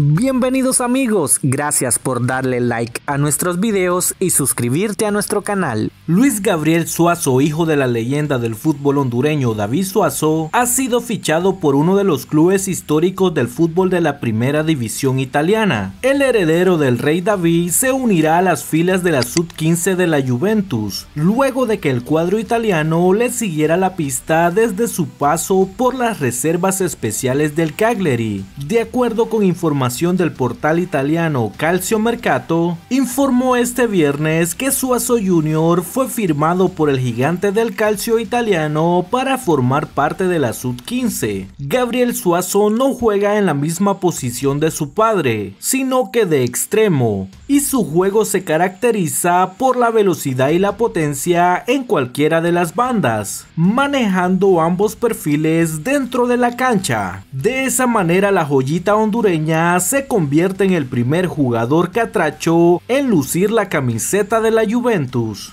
Bienvenidos amigos, gracias por darle like a nuestros videos y suscribirte a nuestro canal. Luis Gabriel Suazo, hijo de la leyenda del fútbol hondureño David Suazo, ha sido fichado por uno de los clubes históricos del fútbol de la primera división italiana. El heredero del rey David se unirá a las filas de la sub-15 de la Juventus, luego de que el cuadro italiano le siguiera la pista desde su paso por las reservas especiales del Cagliari. De acuerdo con información del portal italiano Calcio Mercato, informó este viernes que Suazo Jr. fue firmado por el gigante del calcio italiano para formar parte de la Sud-15. Gabriel Suazo no juega en la misma posición de su padre, sino que de extremo, y su juego se caracteriza por la velocidad y la potencia en cualquiera de las bandas, manejando ambos perfiles dentro de la cancha. De esa manera la joyita hondureña se convierte en el primer jugador catracho en lucir la camiseta de la Juventus.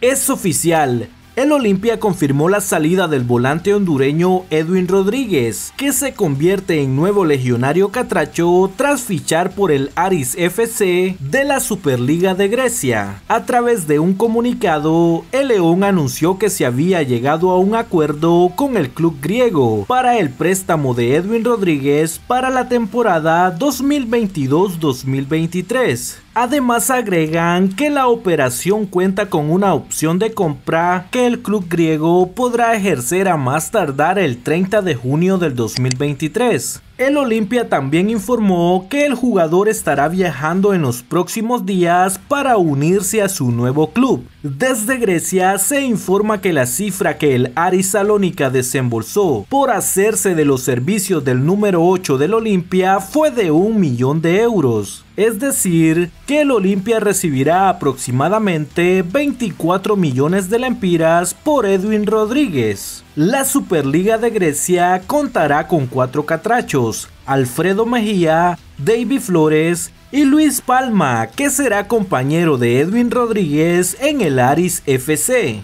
Es oficial, el Olimpia confirmó la salida del volante hondureño Edwin Rodríguez, que se convierte en nuevo legionario catracho tras fichar por el Aris FC de la Superliga de Grecia. A través de un comunicado, el León anunció que se había llegado a un acuerdo con el club griego para el préstamo de Edwin Rodríguez para la temporada 2022-2023. Además agregan que la operación cuenta con una opción de compra que el club griego podrá ejercer a más tardar el 30 de junio del 2023. El Olimpia también informó que el jugador estará viajando en los próximos días para unirse a su nuevo club. Desde Grecia se informa que la cifra que el Aris Salónica desembolsó por hacerse de los servicios del número 8 del Olimpia fue de un millón de euros. Es decir, que el Olimpia recibirá aproximadamente 24 millones de lempiras por Edwin Rodríguez. La Superliga de Grecia contará con 4 catrachos Alfredo Mejía, David Flores y Luis Palma, que será compañero de Edwin Rodríguez en el Aris FC.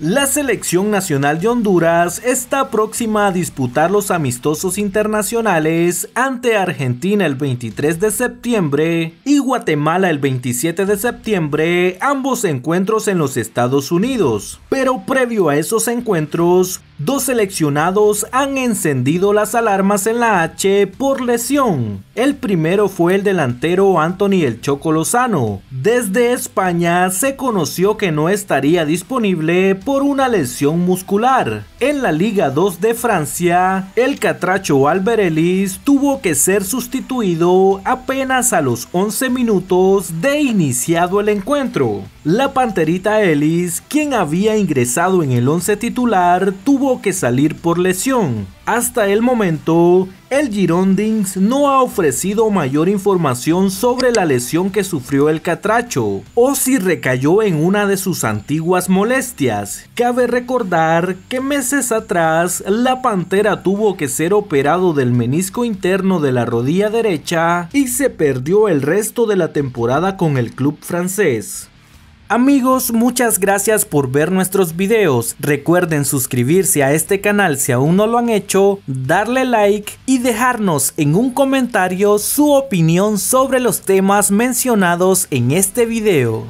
La selección nacional de Honduras está próxima a disputar los amistosos internacionales ante Argentina el 23 de septiembre y Guatemala el 27 de septiembre, ambos encuentros en los Estados Unidos. Pero previo a esos encuentros, dos seleccionados han encendido las alarmas en la H por lesión. El primero fue el delantero Anthony El Choco Lozano. Desde España se conoció que no estaría disponible por una lesión muscular. En la Liga 2 de Francia, el catracho Ellis tuvo que ser sustituido apenas a los 11 minutos de iniciado el encuentro. La panterita Ellis, quien había ingresado en el 11 titular, tuvo que salir por lesión, hasta el momento, el Girondins no ha ofrecido mayor información sobre la lesión que sufrió el catracho o si recayó en una de sus antiguas molestias. Cabe recordar que meses atrás la Pantera tuvo que ser operado del menisco interno de la rodilla derecha y se perdió el resto de la temporada con el club francés. Amigos, muchas gracias por ver nuestros videos. Recuerden suscribirse a este canal si aún no lo han hecho, darle like y dejarnos en un comentario su opinión sobre los temas mencionados en este video.